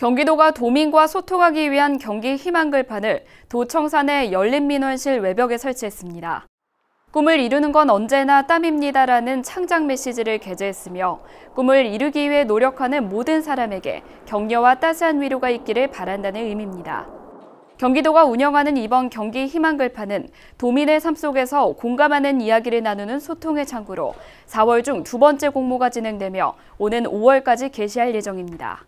경기도가 도민과 소통하기 위한 경기 희망글판을 도청산의 열린민원실 외벽에 설치했습니다. 꿈을 이루는 건 언제나 땀입니다라는 창작 메시지를 게재했으며 꿈을 이루기 위해 노력하는 모든 사람에게 격려와 따스한 위로가 있기를 바란다는 의미입니다. 경기도가 운영하는 이번 경기 희망글판은 도민의 삶 속에서 공감하는 이야기를 나누는 소통의 창구로 4월 중 두 번째 공모가 진행되며 오는 5월까지 게시할 예정입니다.